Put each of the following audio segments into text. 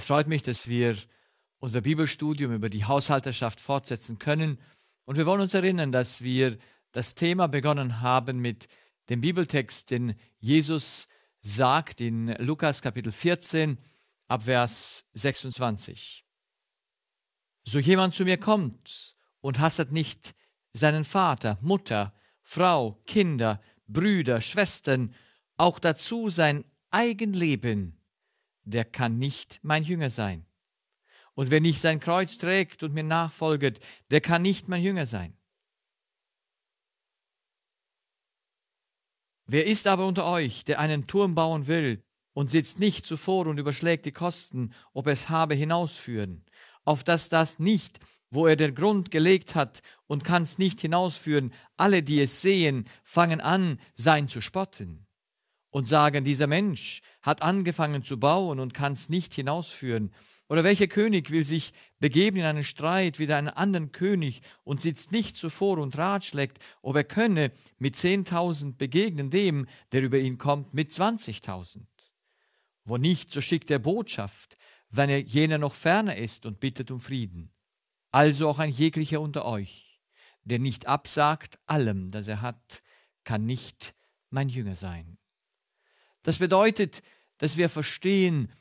Es freut mich, dass wir unser Bibelstudium über die Haushalterschaft fortsetzen können. Und wir wollen uns erinnern, dass wir das Thema begonnen haben mit dem Bibeltext, den Jesus sagt in Lukas Kapitel 14 Abvers 26. So jemand zu mir kommt und hasset nicht seinen Vater, Mutter, Frau, Kinder, Brüder, Schwestern, auch dazu sein eigen Leben, der kann nicht mein Jünger sein. Und wer nicht sein Kreuz trägt und mir nachfolget, der kann nicht mein Jünger sein. Wer ist aber unter euch, der einen Turm bauen will und sitzt nicht zuvor und überschlägt die Kosten, ob es habe hinausführen, auf dass das nicht, wo er den Grund gelegt hat und kann's nicht hinausführen, alle, die es sehen, fangen an, sein zu spotten und sagen, dieser Mensch hat angefangen zu bauen und kann es nicht hinausführen. Oder welcher König will sich begeben in einen Streit wie einen anderen König und sitzt nicht zuvor und ratschlägt, ob er könne mit 10.000 begegnen dem, der über ihn kommt, mit 20.000. Wo nicht, so schickt er Botschaft, wenn er jener noch ferner ist und bittet um Frieden. Also auch ein jeglicher unter euch, der nicht absagt allem, das er hat, kann nicht mein Jünger sein. Das bedeutet, dass wir verstehen,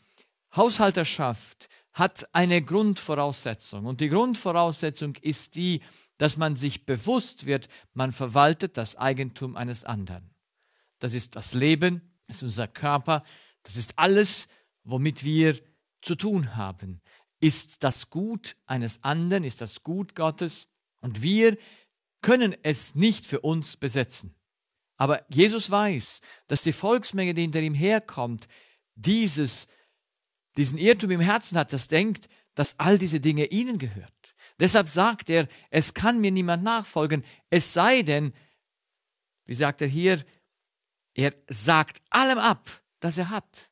Haushalterschaft hat eine Grundvoraussetzung. Und die Grundvoraussetzung ist die, dass man sich bewusst wird, man verwaltet das Eigentum eines anderen. Das ist das Leben, das ist unser Körper, das ist alles, womit wir zu tun haben. Ist das Gut eines anderen, ist das Gut Gottes und wir können es nicht für uns besetzen. Aber Jesus weiß, dass die Volksmenge, die hinter ihm herkommt, dieses, diesen Irrtum im Herzen hat, das denkt, dass all diese Dinge ihnen gehört. Deshalb sagt er, es kann mir niemand nachfolgen, es sei denn, wie sagt er hier, er sagt allem ab, das er hat.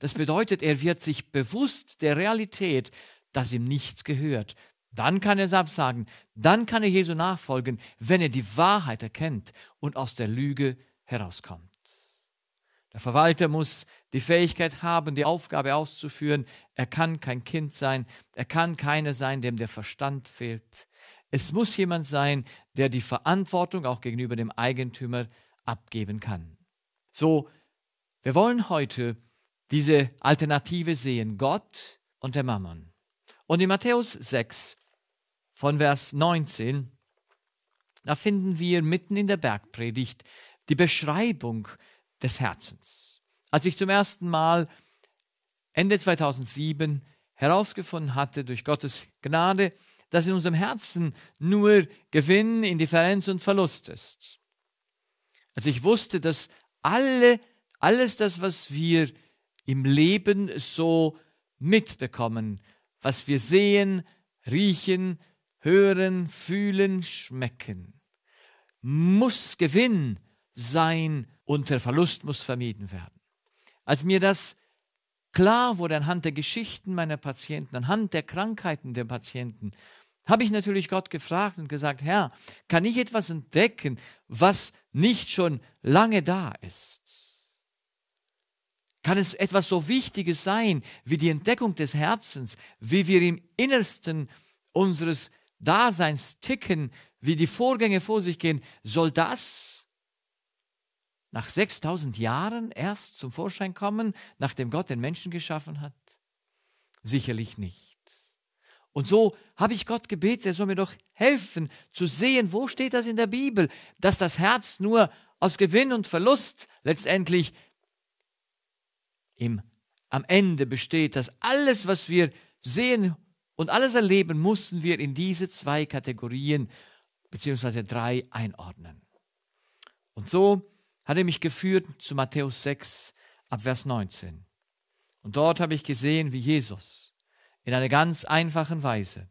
Das bedeutet, er wird sich bewusst der Realität, dass ihm nichts gehört. Dann kann er es absagen, dann kann er Jesu nachfolgen, wenn er die Wahrheit erkennt und aus der Lüge herauskommt. Der Verwalter muss die Fähigkeit haben, die Aufgabe auszuführen. Er kann kein Kind sein. Er kann keiner sein, dem der Verstand fehlt. Es muss jemand sein, der die Verantwortung auch gegenüber dem Eigentümer abgeben kann. So, wir wollen heute diese Alternative sehen, Gott und der Mammon. Und in Matthäus 6 von Vers 19, da finden wir mitten in der Bergpredigt die Beschreibung des Herzens. Als ich zum ersten Mal Ende 2007 herausgefunden hatte durch Gottes Gnade, dass in unserem Herzen nur Gewinn, Indifferenz und Verlust ist. Als ich wusste, dass alle, alles das, was wir im Leben so mitbekommen, was wir sehen, riechen, hören, fühlen, schmecken muss Gewinn sein und der Verlust muss vermieden werden. Als mir das klar wurde anhand der Geschichten meiner Patienten, anhand der Krankheiten der Patienten, habe ich natürlich Gott gefragt und gesagt, Herr, kann ich etwas entdecken, was nicht schon lange da ist? Kann es etwas so Wichtiges sein wie die Entdeckung des Herzens, wie wir im Innersten unseres Herzens Daseins ticken, wie die Vorgänge vor sich gehen, soll das nach 6000 Jahren erst zum Vorschein kommen, nachdem Gott den Menschen geschaffen hat? Sicherlich nicht. Und so habe ich Gott gebeten, er soll mir doch helfen zu sehen, wo steht das in der Bibel, dass das Herz nur aus Gewinn und Verlust letztendlich im, am Ende besteht, dass alles, was wir sehen und alles Erleben mussten wir in diese zwei Kategorien beziehungsweise drei einordnen. Und so hat er mich geführt zu Matthäus 6 ab Vers 19. Und dort habe ich gesehen, wie Jesus in einer ganz einfachen Weise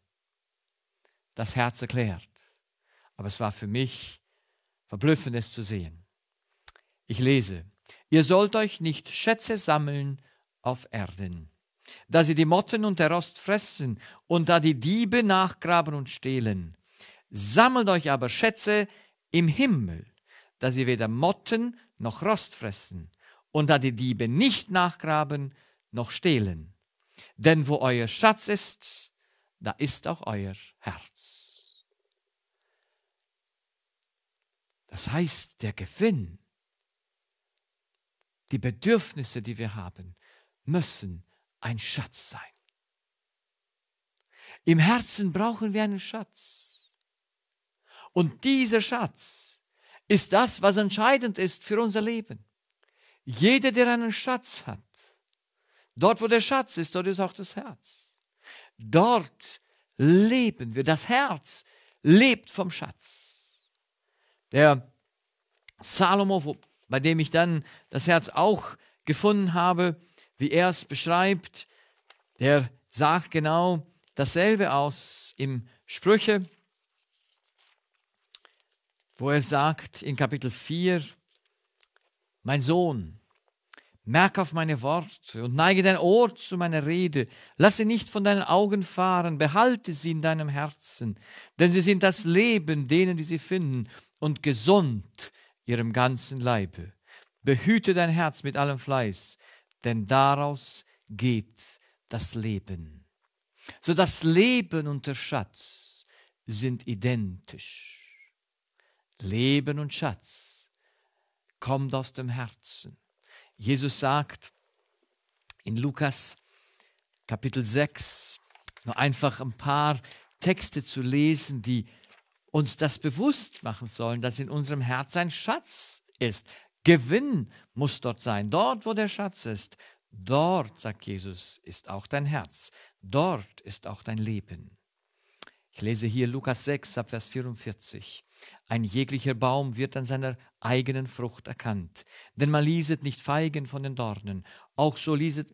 das Herz erklärt. Aber es war für mich verblüffend, es zu sehen. Ich lese, ihr sollt euch nicht Schätze sammeln auf Erden, da sie die Motten und der Rost fressen und da die Diebe nachgraben und stehlen. Sammelt euch aber Schätze im Himmel, da sie weder Motten noch Rost fressen und da die Diebe nicht nachgraben noch stehlen. Denn wo euer Schatz ist, da ist auch euer Herz. Das heißt, der Gewinn, die Bedürfnisse, die wir haben, müssen ein Schatz sein. Im Herzen brauchen wir einen Schatz. Und dieser Schatz ist das, was entscheidend ist für unser Leben. Jeder, der einen Schatz hat, dort, wo der Schatz ist, dort ist auch das Herz. Dort leben wir. Das Herz lebt vom Schatz. Der Salomo, bei dem ich dann das Herz auch gefunden habe, wie er es beschreibt, der sagt genau dasselbe aus im Sprüche, wo er sagt in Kapitel 4, mein Sohn, merk auf meine Worte und neige dein Ohr zu meiner Rede, lass sie nicht von deinen Augen fahren, behalte sie in deinem Herzen, denn sie sind das Leben denen, die sie finden, und gesund ihrem ganzen Leibe. Behüte dein Herz mit allem Fleiß, denn daraus geht das Leben. So das Leben und der Schatz sind identisch. Leben und Schatz kommt aus dem Herzen. Jesus sagt in Lukas Kapitel 6, nur einfach ein paar Texte zu lesen, die uns das bewusst machen sollen, dass in unserem Herz ein Schatz ist, Gewinn muss dort sein. Dort, wo der Schatz ist, dort, sagt Jesus, ist auch dein Herz. Dort ist auch dein Leben. Ich lese hier Lukas 6, Vers 44. Ein jeglicher Baum wird an seiner eigenen Frucht erkannt. Denn man lieset nicht Feigen von den Dornen, auch so lieset,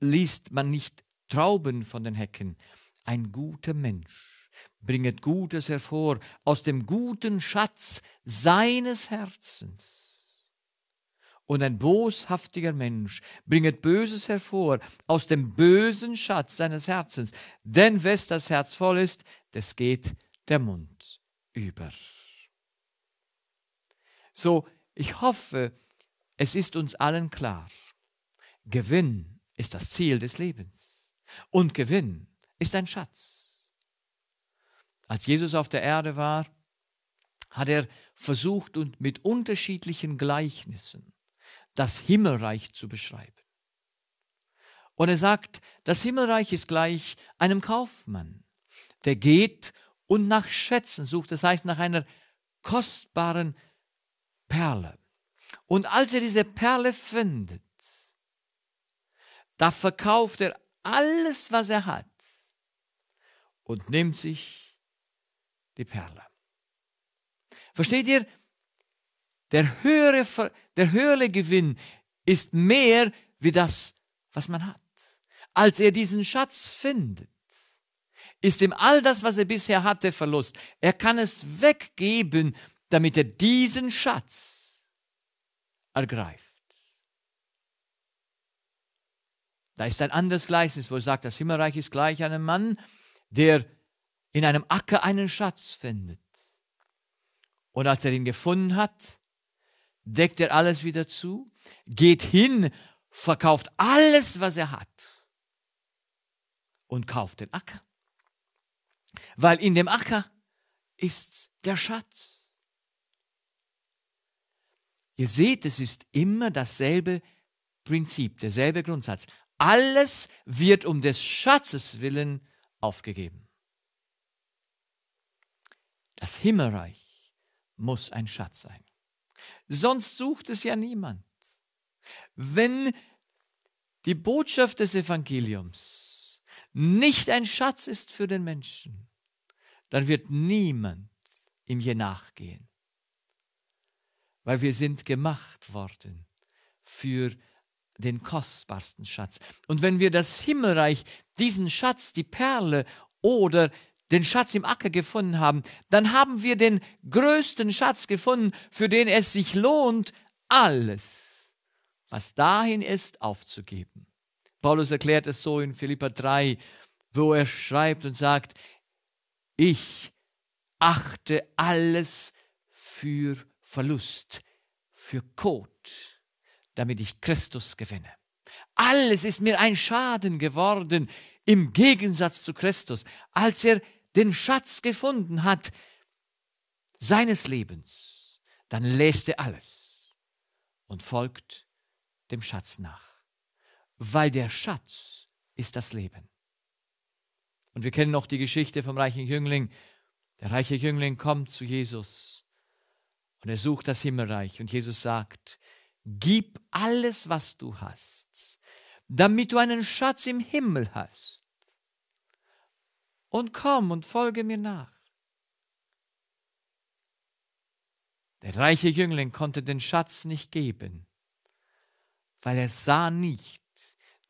liest man nicht Trauben von den Hecken. Ein guter Mensch bringet Gutes hervor aus dem guten Schatz seines Herzens und ein boshaftiger Mensch bringet Böses hervor aus dem bösen Schatz seines Herzens. Denn wes das Herz voll ist, des geht der Mund über. So, ich hoffe, es ist uns allen klar. Gewinn ist das Ziel des Lebens und Gewinn ist ein Schatz. Als Jesus auf der Erde war, hat er versucht und mit unterschiedlichen Gleichnissen das Himmelreich zu beschreiben. Und er sagt, das Himmelreich ist gleich einem Kaufmann, der geht und nach Schätzen sucht, das heißt nach einer kostbaren Perle. Und als er diese Perle findet, da verkauft er alles, was er hat und nimmt sich die Perle. Versteht ihr? Der höhere, der höhere Gewinn ist mehr wie das, was man hat. Als er diesen Schatz findet, ist ihm all das, was er bisher hatte, Verlust. Er kann es weggeben, damit er diesen Schatz ergreift. Da ist ein anderes Gleichnis, wo er sagt, das Himmelreich ist gleich einem Mann, der in einem Acker einen Schatz findet. Und als er ihn gefunden hat, deckt er alles wieder zu, geht hin, verkauft alles, was er hat und kauft den Acker. Weil in dem Acker ist der Schatz. Ihr seht, es ist immer dasselbe Prinzip, derselbe Grundsatz. Alles wird um des Schatzes willen aufgegeben. Das Himmelreich muss ein Schatz sein. Sonst sucht es ja niemand. Wenn die Botschaft des Evangeliums nicht ein Schatz ist für den Menschen, dann wird niemand ihm je nachgehen, weil wir sind gemacht worden für den kostbarsten Schatz. Und wenn wir das Himmelreich, diesen Schatz, die Perle oder den Schatz im Acker gefunden haben, dann haben wir den größten Schatz gefunden, für den es sich lohnt, alles, was dahin ist, aufzugeben. Paulus erklärt es so in Philippa 3, wo er schreibt und sagt, ich achte alles für Verlust, für Kot, damit ich Christus gewinne. Alles ist mir ein Schaden geworden im Gegensatz zu Christus, als er den Schatz gefunden hat seines Lebens, dann lässt er alles und folgt dem Schatz nach, weil der Schatz ist das Leben. Und wir kennen noch die Geschichte vom reichen Jüngling. Der reiche Jüngling kommt zu Jesus und er sucht das Himmelreich und Jesus sagt, gib alles, was du hast, damit du einen Schatz im Himmel hast und komm und folge mir nach. Der reiche Jüngling konnte den Schatz nicht geben, weil er sah nicht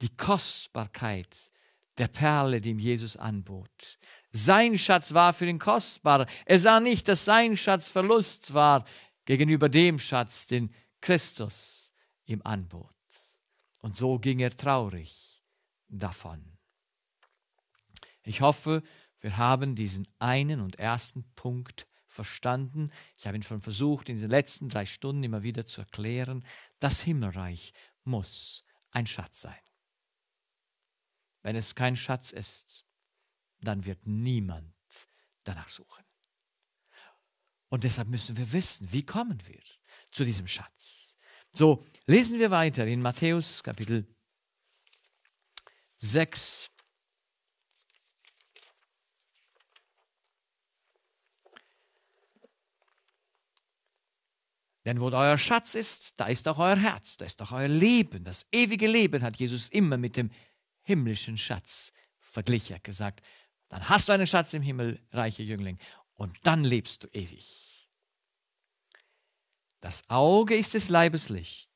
die Kostbarkeit der Perle, die ihm Jesus anbot. Sein Schatz war für ihn kostbar. Er sah nicht, dass sein Schatz Verlust war gegenüber dem Schatz, den Christus ihm anbot. Und so ging er traurig davon. Ich hoffe, wir haben diesen einen und ersten Punkt verstanden. Ich habe ihn schon versucht, in den letzten drei Stunden immer wieder zu erklären. Das Himmelreich muss ein Schatz sein. Wenn es kein Schatz ist, dann wird niemand danach suchen. Und deshalb müssen wir wissen, wie kommen wir zu diesem Schatz. So, lesen wir weiter in Matthäus Kapitel 6, Denn wo euer Schatz ist, da ist auch euer Herz, da ist auch euer Leben. Das ewige Leben hat Jesus immer mit dem himmlischen Schatz verglichen, gesagt. Dann hast du einen Schatz im Himmel, reicher Jüngling, und dann lebst du ewig. Das Auge ist des Leibes Licht.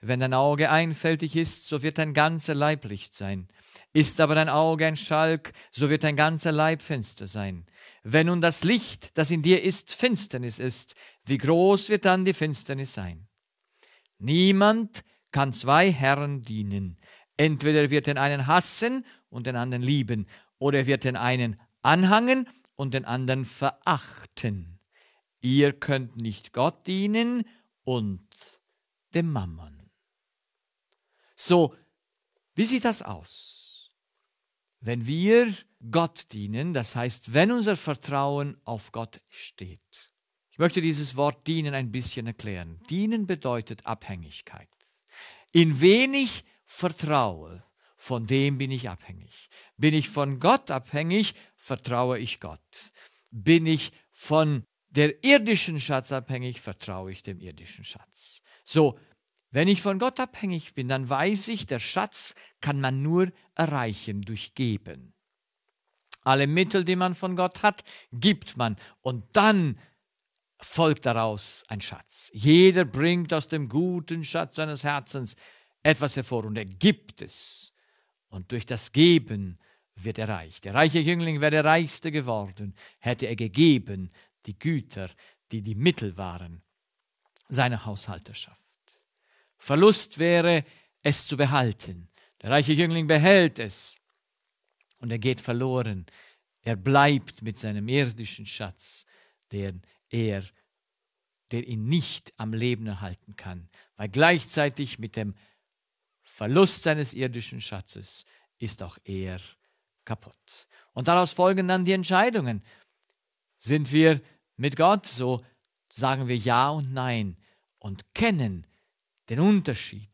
Wenn dein Auge einfältig ist, so wird dein ganzer Leib Licht sein. Ist aber dein Auge ein Schalk, so wird dein ganzer Leib finster sein. Wenn nun das Licht, das in dir ist, Finsternis ist, wie groß wird dann die Finsternis sein? Niemand kann zwei Herren dienen. Entweder wird den einen hassen und den anderen lieben, oder wird den einen anhangen und den anderen verachten. Ihr könnt nicht Gott dienen und dem Mammon. So, wie sieht das aus? Wenn wir Gott dienen, das heißt, wenn unser Vertrauen auf Gott steht. Ich möchte dieses Wort dienen ein bisschen erklären. Dienen bedeutet Abhängigkeit. In wen ich vertraue, von dem bin ich abhängig. Bin ich von Gott abhängig, vertraue ich Gott. Bin ich von der irdischen Schatz abhängig, vertraue ich dem irdischen Schatz. So, wenn ich von Gott abhängig bin, dann weiß ich, der Schatz kann man nur erreichen durch Geben alle Mittel, die man von Gott hat, gibt man. Und dann folgt daraus ein Schatz. Jeder bringt aus dem guten Schatz seines Herzens etwas hervor und er gibt es. Und durch das Geben wird er reich. Der reiche Jüngling wäre der reichste geworden, hätte er gegeben die Güter, die die Mittel waren seiner Haushalterschaft. Verlust wäre, es zu behalten. Der reiche Jüngling behält es und er geht verloren. Er bleibt mit seinem irdischen Schatz, den er, der ihn nicht am Leben erhalten kann, weil gleichzeitig mit dem Verlust seines irdischen Schatzes ist auch er kaputt. Und daraus folgen dann die Entscheidungen. Sind wir mit Gott, so sagen wir Ja und Nein und kennen den Unterschied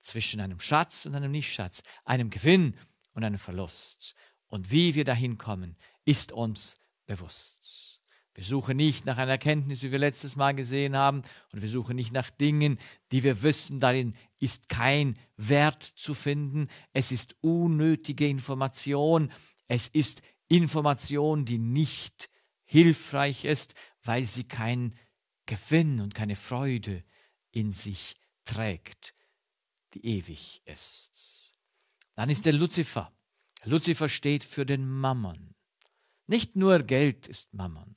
zwischen einem Schatz und einem Nichtschatz, einem Gewinn und einen Verlust. Und wie wir dahin kommen, ist uns bewusst. Wir suchen nicht nach einer Erkenntnis, wie wir letztes Mal gesehen haben, und wir suchen nicht nach Dingen, die wir wissen, darin ist kein Wert zu finden. Es ist unnötige Information. Es ist Information, die nicht hilfreich ist, weil sie keinen Gewinn und keine Freude in sich trägt, die ewig ist. Dann ist der Luzifer. Luzifer steht für den Mammon. Nicht nur Geld ist Mammon.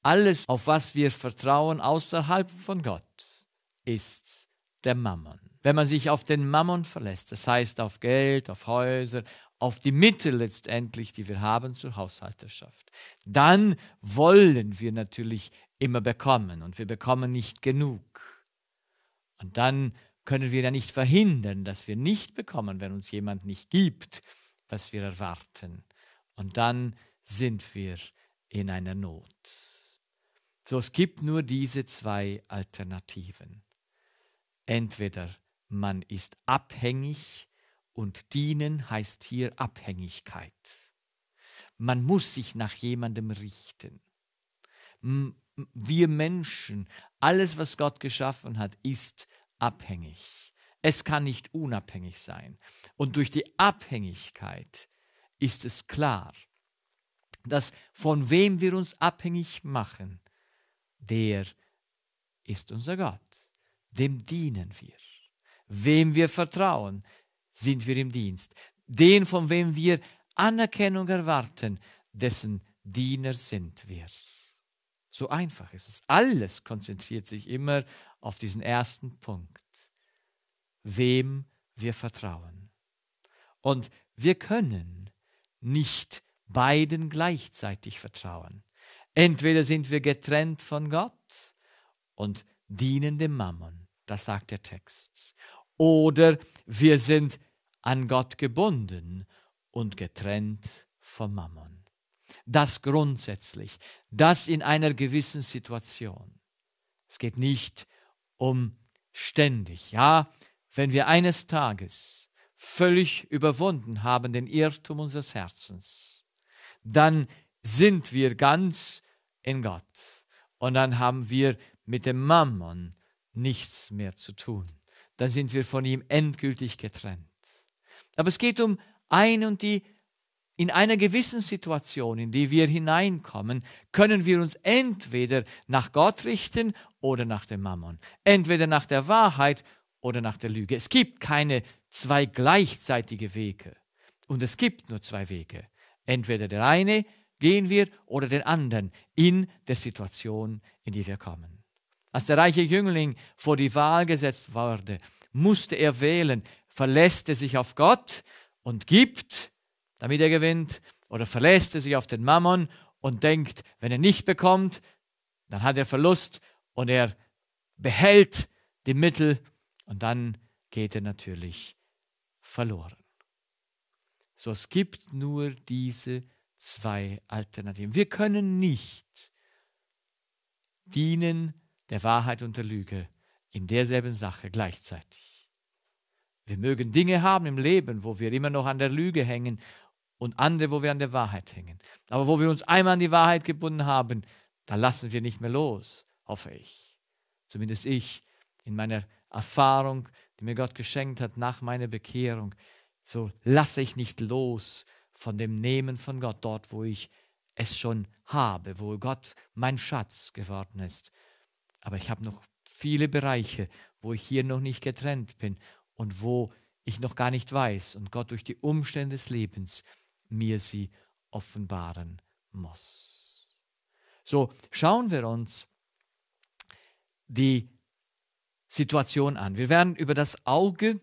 Alles, auf was wir vertrauen außerhalb von Gott, ist der Mammon. Wenn man sich auf den Mammon verlässt, das heißt auf Geld, auf Häuser, auf die Mittel letztendlich, die wir haben zur Haushalterschaft, dann wollen wir natürlich immer bekommen und wir bekommen nicht genug. Und dann können wir ja nicht verhindern, dass wir nicht bekommen, wenn uns jemand nicht gibt, was wir erwarten. Und dann sind wir in einer Not. So, es gibt nur diese zwei Alternativen. Entweder man ist abhängig und dienen heißt hier Abhängigkeit. Man muss sich nach jemandem richten. Wir Menschen, alles, was Gott geschaffen hat, ist abhängig. Es kann nicht unabhängig sein. Und durch die Abhängigkeit ist es klar, dass von wem wir uns abhängig machen, der ist unser Gott. Dem dienen wir. Wem wir vertrauen, sind wir im Dienst. Den, von wem wir Anerkennung erwarten, dessen Diener sind wir. So einfach ist es. Alles konzentriert sich immer auf diesen ersten Punkt, wem wir vertrauen. Und wir können nicht beiden gleichzeitig vertrauen. Entweder sind wir getrennt von Gott und dienen dem Mammon, das sagt der Text, oder wir sind an Gott gebunden und getrennt vom Mammon. Das grundsätzlich, das in einer gewissen Situation. Es geht nicht um um ständig, ja, wenn wir eines Tages völlig überwunden haben den Irrtum unseres Herzens, dann sind wir ganz in Gott und dann haben wir mit dem Mammon nichts mehr zu tun. Dann sind wir von ihm endgültig getrennt. Aber es geht um ein und die in einer gewissen Situation, in die wir hineinkommen, können wir uns entweder nach Gott richten oder nach dem Mammon, entweder nach der Wahrheit oder nach der Lüge. Es gibt keine zwei gleichzeitige Wege. Und es gibt nur zwei Wege. Entweder der eine gehen wir oder den anderen in der Situation, in die wir kommen. Als der reiche Jüngling vor die Wahl gesetzt wurde, musste er wählen, verlässt er sich auf Gott und gibt damit er gewinnt, oder verlässt er sich auf den Mammon und denkt, wenn er nicht bekommt, dann hat er Verlust und er behält die Mittel und dann geht er natürlich verloren. So, es gibt nur diese zwei Alternativen. Wir können nicht dienen der Wahrheit und der Lüge in derselben Sache gleichzeitig. Wir mögen Dinge haben im Leben, wo wir immer noch an der Lüge hängen und andere, wo wir an der Wahrheit hängen. Aber wo wir uns einmal an die Wahrheit gebunden haben, da lassen wir nicht mehr los, hoffe ich. Zumindest ich in meiner Erfahrung, die mir Gott geschenkt hat nach meiner Bekehrung, so lasse ich nicht los von dem Nehmen von Gott dort, wo ich es schon habe, wo Gott mein Schatz geworden ist. Aber ich habe noch viele Bereiche, wo ich hier noch nicht getrennt bin und wo ich noch gar nicht weiß und Gott durch die Umstände des Lebens mir sie offenbaren muss. So schauen wir uns die Situation an. Wir werden über das Auge,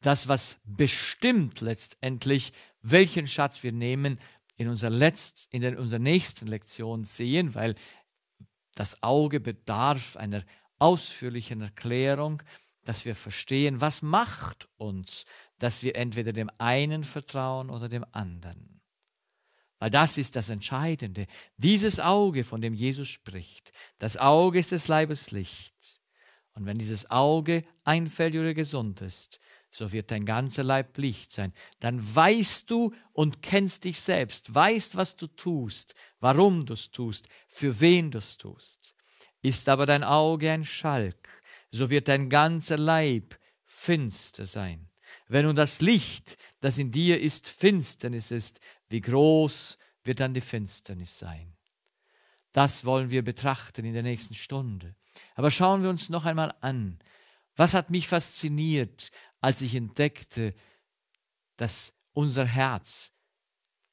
das was bestimmt letztendlich, welchen Schatz wir nehmen, in unserer, letzt, in der, unserer nächsten Lektion sehen, weil das Auge bedarf einer ausführlichen Erklärung, dass wir verstehen, was macht uns dass wir entweder dem einen vertrauen oder dem anderen. Weil das ist das Entscheidende. Dieses Auge, von dem Jesus spricht, das Auge ist des Leibes Licht. Und wenn dieses Auge einfällt oder gesund ist, so wird dein ganzer Leib Licht sein. Dann weißt du und kennst dich selbst, weißt, was du tust, warum du es tust, für wen du es tust. Ist aber dein Auge ein Schalk, so wird dein ganzer Leib finster sein. Wenn nun das Licht, das in dir ist, Finsternis ist, wie groß wird dann die Finsternis sein? Das wollen wir betrachten in der nächsten Stunde. Aber schauen wir uns noch einmal an. Was hat mich fasziniert, als ich entdeckte, dass unser Herz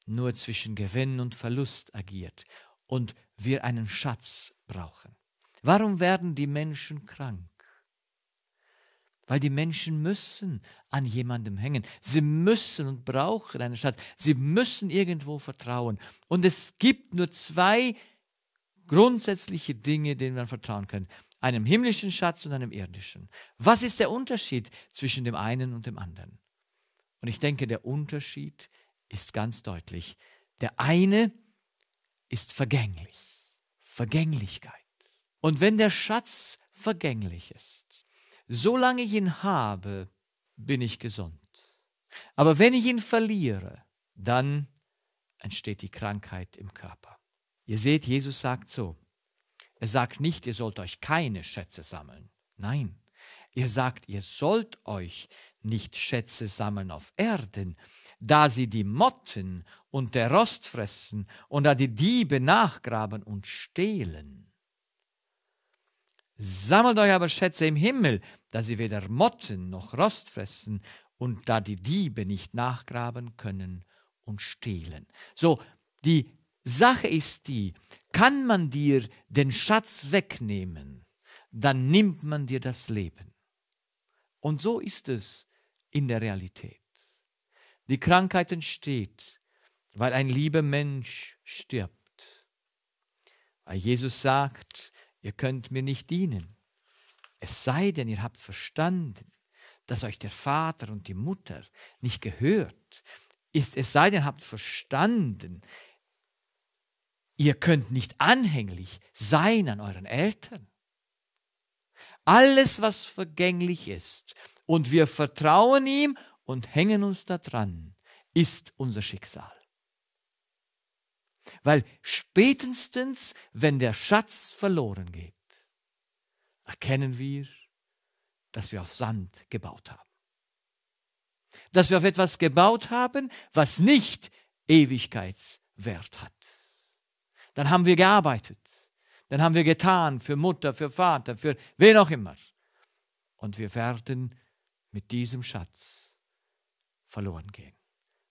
nur zwischen Gewinn und Verlust agiert und wir einen Schatz brauchen? Warum werden die Menschen krank? weil die Menschen müssen an jemandem hängen. Sie müssen und brauchen einen Schatz. Sie müssen irgendwo vertrauen. Und es gibt nur zwei grundsätzliche Dinge, denen man vertrauen kann. Einem himmlischen Schatz und einem irdischen. Was ist der Unterschied zwischen dem einen und dem anderen? Und ich denke, der Unterschied ist ganz deutlich. Der eine ist vergänglich. Vergänglichkeit. Und wenn der Schatz vergänglich ist, solange ich ihn habe, bin ich gesund. Aber wenn ich ihn verliere, dann entsteht die Krankheit im Körper. Ihr seht, Jesus sagt so. Er sagt nicht, ihr sollt euch keine Schätze sammeln. Nein, ihr sagt, ihr sollt euch nicht Schätze sammeln auf Erden, da sie die Motten und der Rost fressen und da die Diebe nachgraben und stehlen. Sammelt euch aber Schätze im Himmel, da sie weder Motten noch Rost fressen und da die Diebe nicht nachgraben können und stehlen. So, die Sache ist die, kann man dir den Schatz wegnehmen, dann nimmt man dir das Leben. Und so ist es in der Realität. Die Krankheit entsteht, weil ein lieber Mensch stirbt. Weil Jesus sagt, ihr könnt mir nicht dienen. Es sei denn, ihr habt verstanden, dass euch der Vater und die Mutter nicht gehört. Es sei denn, ihr habt verstanden, ihr könnt nicht anhänglich sein an euren Eltern. Alles, was vergänglich ist, und wir vertrauen ihm und hängen uns daran, ist unser Schicksal. Weil spätestens, wenn der Schatz verloren geht, erkennen wir, dass wir auf Sand gebaut haben. Dass wir auf etwas gebaut haben, was nicht Ewigkeitswert hat. Dann haben wir gearbeitet. Dann haben wir getan für Mutter, für Vater, für wen auch immer. Und wir werden mit diesem Schatz verloren gehen.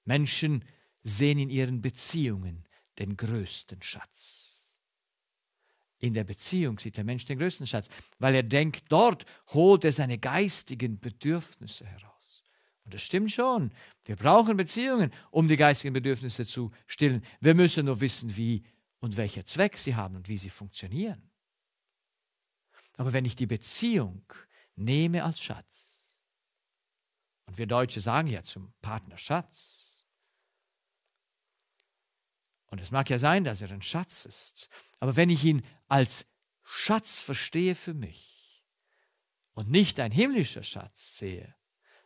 Menschen sehen in ihren Beziehungen den größten Schatz. In der Beziehung sieht der Mensch den größten Schatz, weil er denkt, dort holt er seine geistigen Bedürfnisse heraus. Und das stimmt schon. Wir brauchen Beziehungen, um die geistigen Bedürfnisse zu stillen. Wir müssen nur wissen, wie und welcher Zweck sie haben und wie sie funktionieren. Aber wenn ich die Beziehung nehme als Schatz, und wir Deutsche sagen ja zum Partner Schatz, und es mag ja sein, dass er ein Schatz ist, aber wenn ich ihn als Schatz verstehe für mich und nicht ein himmlischer Schatz sehe,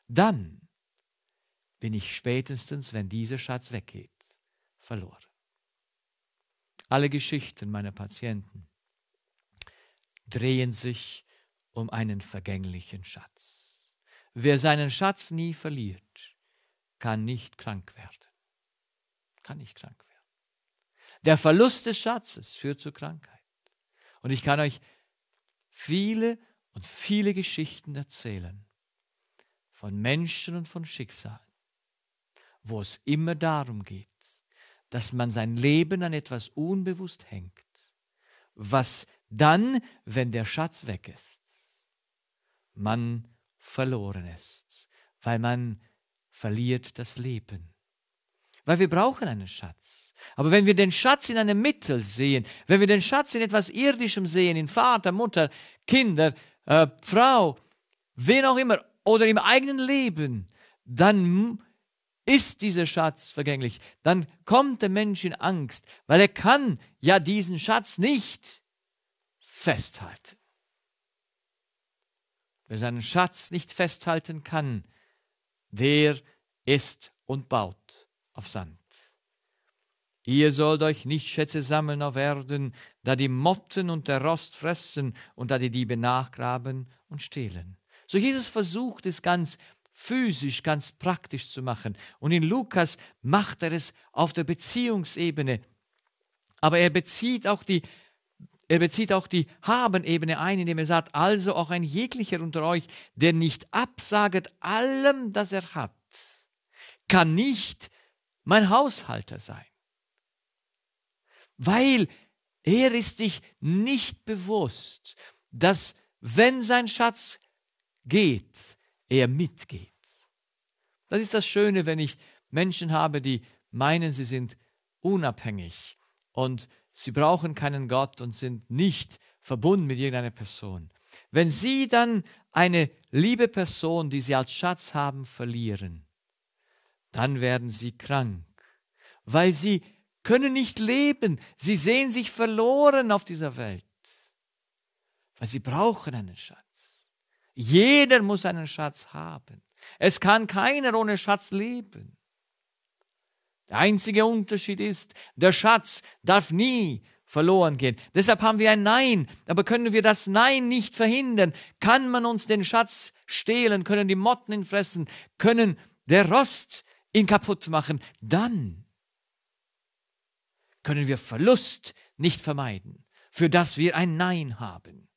dann bin ich spätestens, wenn dieser Schatz weggeht, verloren. Alle Geschichten meiner Patienten drehen sich um einen vergänglichen Schatz. Wer seinen Schatz nie verliert, kann nicht krank werden. Kann nicht krank werden. Der Verlust des Schatzes führt zu Krankheit. Und ich kann euch viele und viele Geschichten erzählen von Menschen und von Schicksalen, wo es immer darum geht, dass man sein Leben an etwas unbewusst hängt, was dann, wenn der Schatz weg ist, man verloren ist, weil man verliert das Leben. Weil wir brauchen einen Schatz. Aber wenn wir den Schatz in einem Mittel sehen, wenn wir den Schatz in etwas Irdischem sehen, in Vater, Mutter, Kinder, äh, Frau, wen auch immer, oder im eigenen Leben, dann ist dieser Schatz vergänglich. Dann kommt der Mensch in Angst, weil er kann ja diesen Schatz nicht festhalten. Wer seinen Schatz nicht festhalten kann, der ist und baut auf Sand. Ihr sollt euch nicht Schätze sammeln auf Erden, da die Motten und der Rost fressen und da die Diebe nachgraben und stehlen. So Jesus versucht es ganz physisch, ganz praktisch zu machen. Und in Lukas macht er es auf der Beziehungsebene. Aber er bezieht auch die er bezieht auch die haben ein, indem er sagt, also auch ein jeglicher unter euch, der nicht absaget allem, das er hat, kann nicht mein Haushalter sein weil er ist sich nicht bewusst, dass wenn sein Schatz geht, er mitgeht. Das ist das Schöne, wenn ich Menschen habe, die meinen, sie sind unabhängig und sie brauchen keinen Gott und sind nicht verbunden mit irgendeiner Person. Wenn sie dann eine liebe Person, die sie als Schatz haben, verlieren, dann werden sie krank, weil sie können nicht leben. Sie sehen sich verloren auf dieser Welt, weil sie brauchen einen Schatz. Jeder muss einen Schatz haben. Es kann keiner ohne Schatz leben. Der einzige Unterschied ist, der Schatz darf nie verloren gehen. Deshalb haben wir ein Nein. Aber können wir das Nein nicht verhindern? Kann man uns den Schatz stehlen? Können die Motten ihn fressen? Können der Rost ihn kaputt machen? Dann können wir Verlust nicht vermeiden, für das wir ein Nein haben.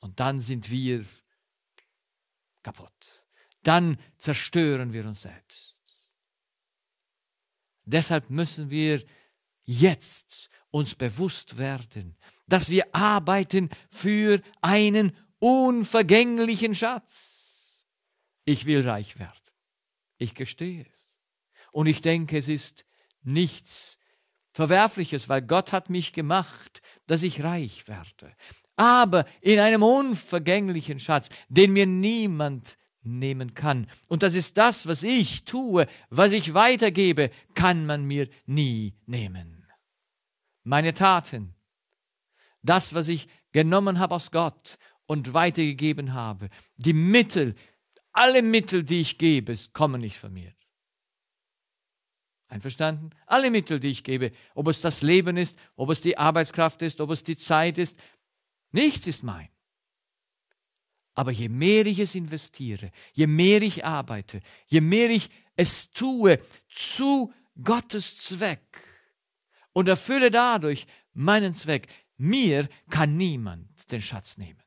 Und dann sind wir kaputt. Dann zerstören wir uns selbst. Deshalb müssen wir jetzt uns bewusst werden, dass wir arbeiten für einen unvergänglichen Schatz. Ich will reich werden. Ich gestehe es. Und ich denke, es ist nichts Verwerfliches, weil Gott hat mich gemacht, dass ich reich werde, aber in einem unvergänglichen Schatz, den mir niemand nehmen kann. Und das ist das, was ich tue, was ich weitergebe, kann man mir nie nehmen. Meine Taten, das, was ich genommen habe aus Gott und weitergegeben habe, die Mittel, alle Mittel, die ich gebe, kommen nicht von mir. Einverstanden? Alle Mittel, die ich gebe, ob es das Leben ist, ob es die Arbeitskraft ist, ob es die Zeit ist, nichts ist mein. Aber je mehr ich es investiere, je mehr ich arbeite, je mehr ich es tue zu Gottes Zweck und erfülle dadurch meinen Zweck, mir kann niemand den Schatz nehmen.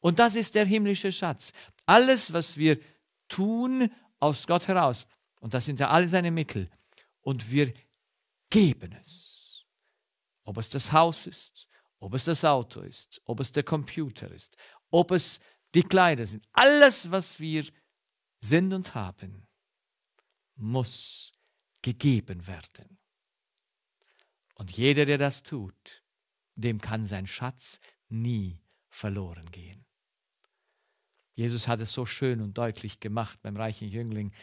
Und das ist der himmlische Schatz. Alles, was wir tun aus Gott heraus, und das sind ja alle seine Mittel. Und wir geben es. Ob es das Haus ist, ob es das Auto ist, ob es der Computer ist, ob es die Kleider sind. Alles, was wir sind und haben, muss gegeben werden. Und jeder, der das tut, dem kann sein Schatz nie verloren gehen. Jesus hat es so schön und deutlich gemacht beim reichen Jüngling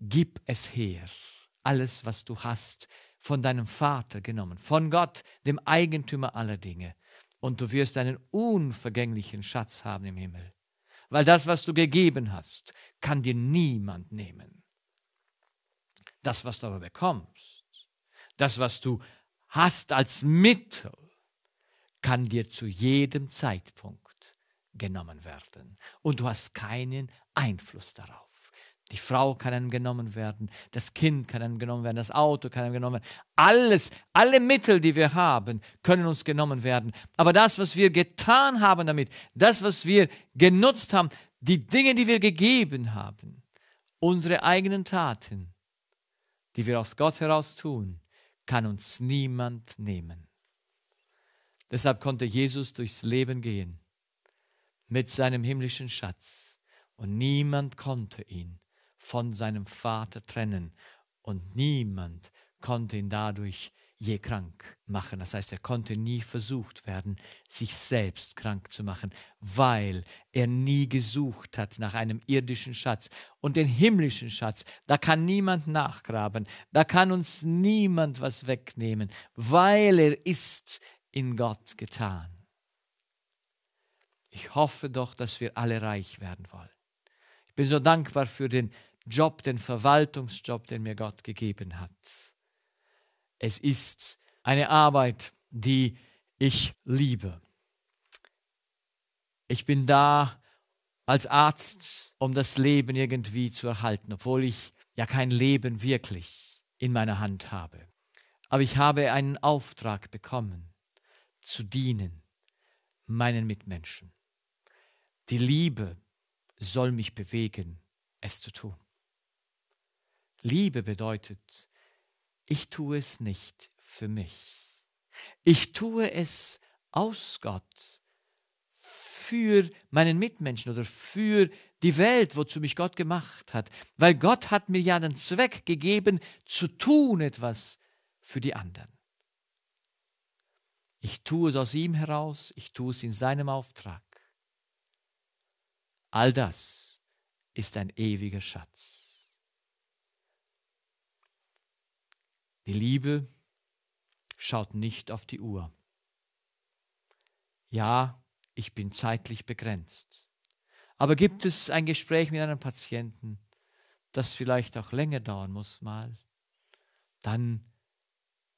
gib es her, alles, was du hast, von deinem Vater genommen, von Gott, dem Eigentümer aller Dinge, und du wirst einen unvergänglichen Schatz haben im Himmel, weil das, was du gegeben hast, kann dir niemand nehmen. Das, was du aber bekommst, das, was du hast als Mittel, kann dir zu jedem Zeitpunkt genommen werden. Und du hast keinen Einfluss darauf. Die Frau kann einem genommen werden, das Kind kann einem genommen werden, das Auto kann einem genommen werden. Alles, alle Mittel, die wir haben, können uns genommen werden. Aber das, was wir getan haben damit, das, was wir genutzt haben, die Dinge, die wir gegeben haben, unsere eigenen Taten, die wir aus Gott heraus tun, kann uns niemand nehmen. Deshalb konnte Jesus durchs Leben gehen mit seinem himmlischen Schatz und niemand konnte ihn von seinem Vater trennen und niemand konnte ihn dadurch je krank machen. Das heißt, er konnte nie versucht werden, sich selbst krank zu machen, weil er nie gesucht hat nach einem irdischen Schatz. Und den himmlischen Schatz, da kann niemand nachgraben, da kann uns niemand was wegnehmen, weil er ist in Gott getan. Ich hoffe doch, dass wir alle reich werden wollen. Ich bin so dankbar für den Job, den Verwaltungsjob, den mir Gott gegeben hat. Es ist eine Arbeit, die ich liebe. Ich bin da als Arzt, um das Leben irgendwie zu erhalten, obwohl ich ja kein Leben wirklich in meiner Hand habe. Aber ich habe einen Auftrag bekommen, zu dienen meinen Mitmenschen. Die Liebe soll mich bewegen, es zu tun. Liebe bedeutet, ich tue es nicht für mich. Ich tue es aus Gott, für meinen Mitmenschen oder für die Welt, wozu mich Gott gemacht hat. Weil Gott hat mir ja einen Zweck gegeben, zu tun etwas für die anderen. Ich tue es aus ihm heraus, ich tue es in seinem Auftrag. All das ist ein ewiger Schatz. Die Liebe schaut nicht auf die Uhr. Ja, ich bin zeitlich begrenzt. Aber gibt es ein Gespräch mit einem Patienten, das vielleicht auch länger dauern muss mal, dann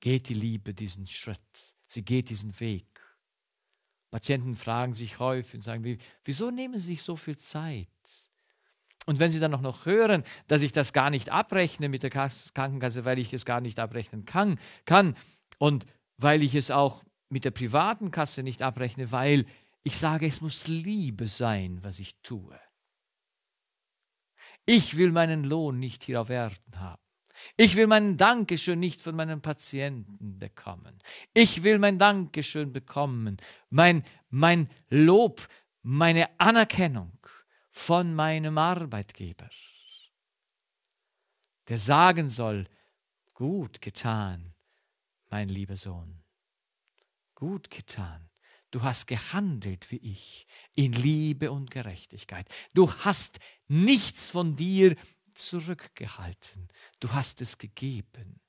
geht die Liebe diesen Schritt, sie geht diesen Weg. Patienten fragen sich häufig und sagen, wieso nehmen Sie sich so viel Zeit? Und wenn Sie dann auch noch hören, dass ich das gar nicht abrechne mit der Krankenkasse, weil ich es gar nicht abrechnen kann, kann und weil ich es auch mit der privaten Kasse nicht abrechne, weil ich sage, es muss Liebe sein, was ich tue. Ich will meinen Lohn nicht hier auf Erden haben. Ich will mein Dankeschön nicht von meinen Patienten bekommen. Ich will mein Dankeschön bekommen, mein, mein Lob, meine Anerkennung von meinem Arbeitgeber, der sagen soll, gut getan, mein lieber Sohn, gut getan, du hast gehandelt wie ich, in Liebe und Gerechtigkeit, du hast nichts von dir zurückgehalten, du hast es gegeben.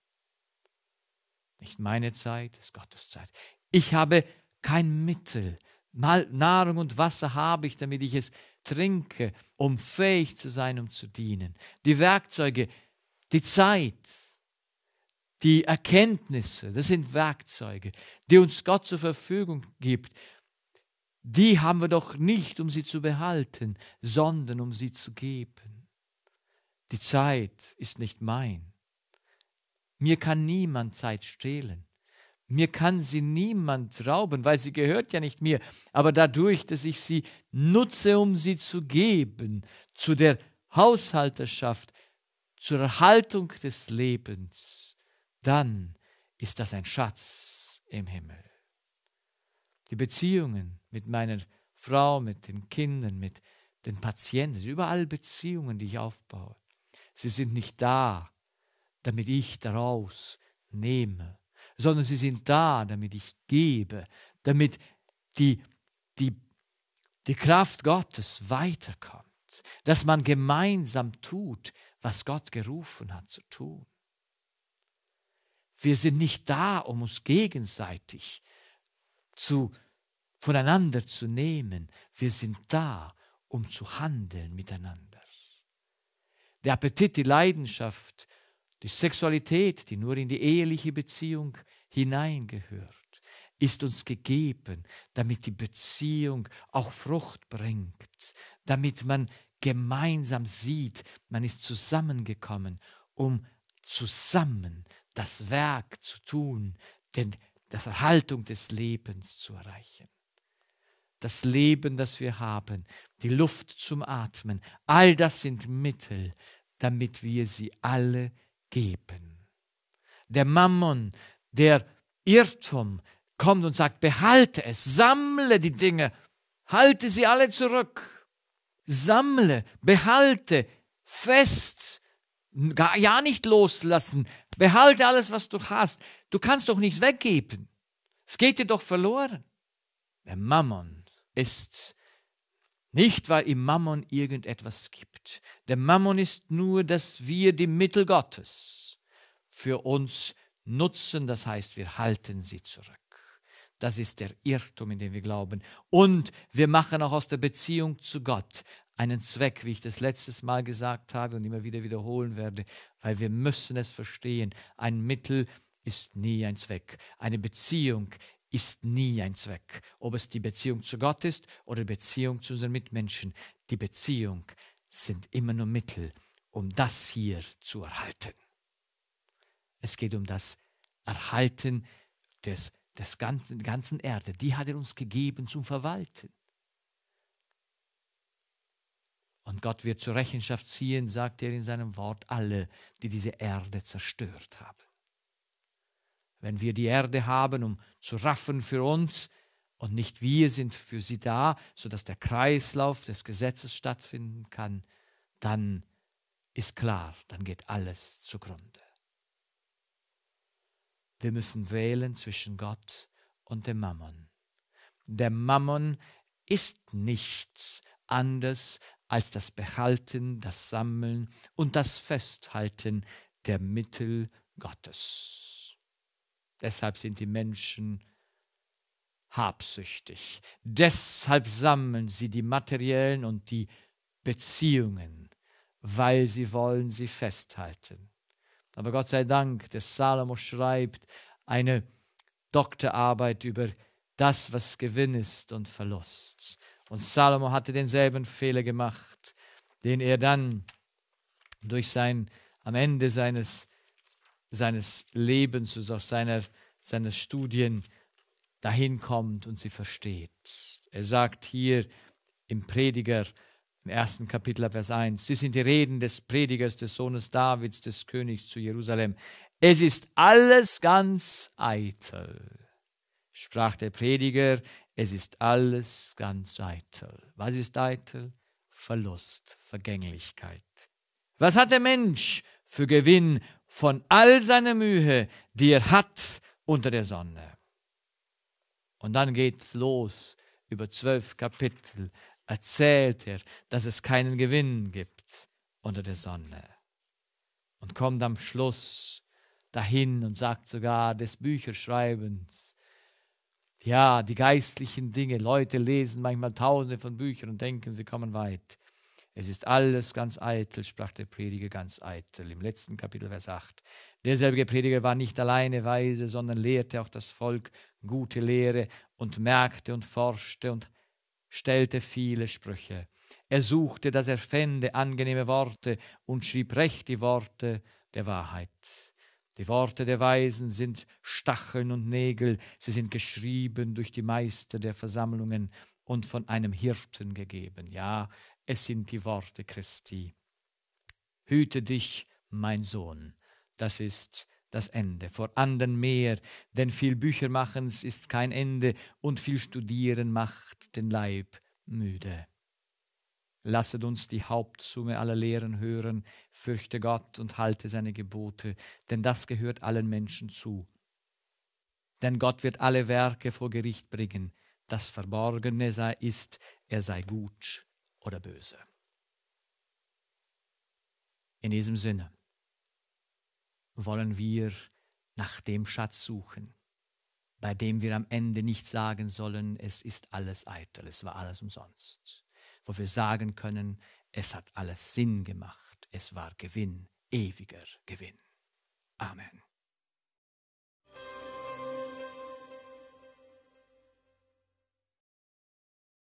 Nicht meine Zeit, es ist Gottes Zeit. Ich habe kein Mittel, Nahrung und Wasser habe ich, damit ich es trinke, um fähig zu sein, um zu dienen. Die Werkzeuge, die Zeit, die Erkenntnisse, das sind Werkzeuge, die uns Gott zur Verfügung gibt. Die haben wir doch nicht, um sie zu behalten, sondern um sie zu geben. Die Zeit ist nicht mein. Mir kann niemand Zeit stehlen. Mir kann sie niemand rauben, weil sie gehört ja nicht mir, aber dadurch, dass ich sie nutze, um sie zu geben, zu der Haushalterschaft, zur Erhaltung des Lebens, dann ist das ein Schatz im Himmel. Die Beziehungen mit meiner Frau, mit den Kindern, mit den Patienten, überall Beziehungen, die ich aufbaue. Sie sind nicht da, damit ich daraus nehme, sondern sie sind da, damit ich gebe, damit die, die, die Kraft Gottes weiterkommt, dass man gemeinsam tut, was Gott gerufen hat zu tun. Wir sind nicht da, um uns gegenseitig zu, voneinander zu nehmen. Wir sind da, um zu handeln miteinander. Der Appetit, die Leidenschaft die Sexualität, die nur in die eheliche Beziehung hineingehört, ist uns gegeben, damit die Beziehung auch Frucht bringt, damit man gemeinsam sieht, man ist zusammengekommen, um zusammen das Werk zu tun, denn das Erhaltung des Lebens zu erreichen. Das Leben, das wir haben, die Luft zum Atmen, all das sind Mittel, damit wir sie alle geben. Der Mammon, der Irrtum kommt und sagt, behalte es, sammle die Dinge, halte sie alle zurück, sammle, behalte fest, ja nicht loslassen, behalte alles, was du hast. Du kannst doch nichts weggeben. Es geht dir doch verloren. Der Mammon ist nicht, weil im Mammon irgendetwas gibt. Der Mammon ist nur, dass wir die Mittel Gottes für uns nutzen, das heißt, wir halten sie zurück. Das ist der Irrtum, in dem wir glauben. Und wir machen auch aus der Beziehung zu Gott einen Zweck, wie ich das letztes Mal gesagt habe und immer wieder wiederholen werde, weil wir müssen es verstehen. Ein Mittel ist nie ein Zweck. Eine Beziehung ist nie ein Zweck, ob es die Beziehung zu Gott ist oder die Beziehung zu unseren Mitmenschen. Die Beziehung sind immer nur Mittel, um das hier zu erhalten. Es geht um das Erhalten des, des ganzen, ganzen Erde. Die hat er uns gegeben zum Verwalten. Und Gott wird zur Rechenschaft ziehen, sagt er in seinem Wort, alle, die diese Erde zerstört haben wenn wir die Erde haben, um zu raffen für uns, und nicht wir sind für sie da, sodass der Kreislauf des Gesetzes stattfinden kann, dann ist klar, dann geht alles zugrunde. Wir müssen wählen zwischen Gott und dem Mammon. Der Mammon ist nichts anderes als das Behalten, das Sammeln und das Festhalten der Mittel Gottes. Deshalb sind die Menschen habsüchtig. Deshalb sammeln sie die materiellen und die Beziehungen, weil sie wollen sie festhalten. Aber Gott sei Dank, der Salomo schreibt eine Doktorarbeit über das, was Gewinn ist und Verlust. Und Salomo hatte denselben Fehler gemacht, den er dann durch sein, am Ende seines seines Lebens, auch seiner, seines Studien dahin kommt und sie versteht. Er sagt hier im Prediger, im ersten Kapitel, Vers 1, sie sind die Reden des Predigers, des Sohnes Davids, des Königs zu Jerusalem. Es ist alles ganz eitel, sprach der Prediger, es ist alles ganz eitel. Was ist eitel? Verlust, Vergänglichkeit. Was hat der Mensch für Gewinn von all seiner Mühe, die er hat unter der Sonne. Und dann geht's los über zwölf Kapitel erzählt er, dass es keinen Gewinn gibt unter der Sonne. Und kommt am Schluss dahin und sagt sogar des Bücherschreibens, ja, die geistlichen Dinge, Leute lesen manchmal tausende von Büchern und denken, sie kommen weit. Es ist alles ganz eitel, sprach der Prediger ganz eitel. Im letzten Kapitel, Vers 8. Derselbe Prediger war nicht alleine weise, sondern lehrte auch das Volk gute Lehre und merkte und forschte und stellte viele Sprüche. Er suchte, dass er fände angenehme Worte und schrieb recht die Worte der Wahrheit. Die Worte der Weisen sind Stacheln und Nägel, sie sind geschrieben durch die Meister der Versammlungen und von einem Hirten gegeben. Ja, es sind die Worte Christi. Hüte dich, mein Sohn. Das ist das Ende. Vor anderen mehr, denn viel Bücher machens ist kein Ende und viel Studieren macht den Leib müde. Lasset uns die Hauptsumme aller Lehren hören, fürchte Gott und halte seine Gebote, denn das gehört allen Menschen zu. Denn Gott wird alle Werke vor Gericht bringen, das Verborgene sei ist, er sei gut oder böse. In diesem Sinne wollen wir nach dem Schatz suchen, bei dem wir am Ende nicht sagen sollen, es ist alles eitel, es war alles umsonst, wo wir sagen können, es hat alles Sinn gemacht, es war Gewinn, ewiger Gewinn. Amen.